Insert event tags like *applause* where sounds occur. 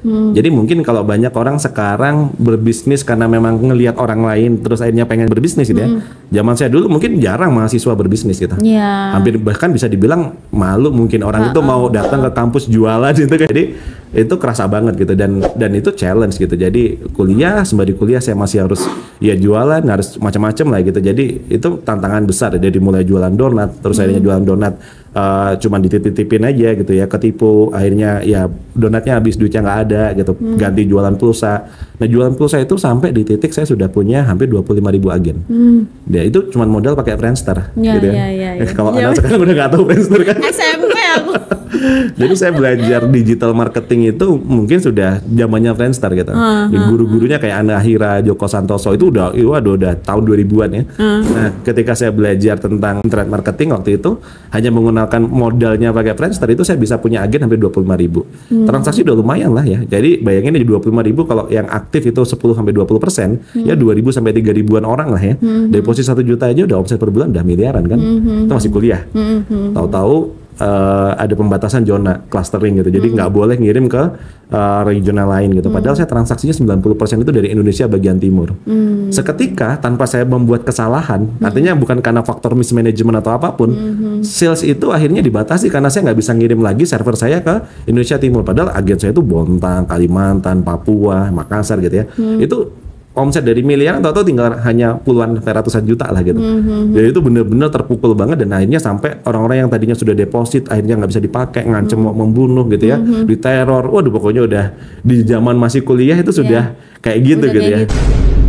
Hmm. Jadi mungkin kalau banyak orang sekarang berbisnis karena memang ngelihat orang lain terus akhirnya pengen berbisnis gitu ya. hmm. ya. Zaman saya dulu mungkin jarang mahasiswa berbisnis gitu. Yeah. Hampir bahkan bisa dibilang malu mungkin orang uh -uh. itu mau datang ke kampus jualan *laughs* gitu. Kan. Jadi itu kerasa banget gitu dan dan itu challenge gitu jadi kuliah sembari kuliah saya masih harus ya jualan harus macam-macam lah gitu jadi itu tantangan besar dari mulai jualan donat terus hmm. akhirnya jualan donat uh, cuman dititipin aja gitu ya ketipu akhirnya ya donatnya habis duitnya nggak ada gitu hmm. ganti jualan pulsa nah jualan pulsa itu sampai di titik saya sudah punya hampir 25 ribu agen hmm. ya itu cuman modal pakai Friendster ya, gitu ya, ya, ya, ya. *laughs* kalau ya. anak sekarang udah nggak tahu Friendster kan SMP aku *laughs* Jadi saya belajar digital marketing itu mungkin sudah zamannya Friendster gitu. Uh, uh, Guru-gurunya kayak Ana Hira, Joko Santoso itu udah waduh udah tahun 2000-an ya. Uh. Nah, ketika saya belajar tentang internet marketing waktu itu hanya menggunakan modalnya pakai Friendster itu saya bisa punya agen hampir 25 ribu. Hmm. Transaksi udah lumayan lah ya. Jadi bayangin aja 25 ribu kalau yang aktif itu 10 sampai 20 persen hmm. ya dua ribu sampai 3 ribuan orang lah ya. Hmm. Dari posisi satu juta aja udah omset per bulan udah miliaran kan. Hmm. hmm itu masih hmm. kuliah. Hmm. hmm. Tahu-tahu uh, ada pembatasan zona clustering gitu. Jadi hmm. nggak hmm. boleh ngirim ke uh, regional lain gitu. Padahal hmm. saya transaksinya 90% itu dari Indonesia bagian timur. Hmm. Seketika tanpa saya membuat kesalahan, hmm. artinya bukan karena faktor mismanagement atau apapun, hmm. sales itu akhirnya dibatasi karena saya nggak bisa ngirim lagi server saya ke Indonesia timur. Padahal agen saya itu Bontang, Kalimantan, Papua, Makassar gitu ya. Hmm. Itu omset dari miliaran atau tinggal hanya puluhan ratusan juta lah gitu. Mm-hmm. Jadi itu benar-benar terpukul banget dan akhirnya sampai orang-orang yang tadinya sudah deposit akhirnya nggak bisa dipakai, ngancem mm-hmm. mau membunuh gitu ya, mm-hmm. diteror. Waduh pokoknya udah di zaman masih kuliah itu sudah yeah. kayak gitu udah gitu ya. Gitu.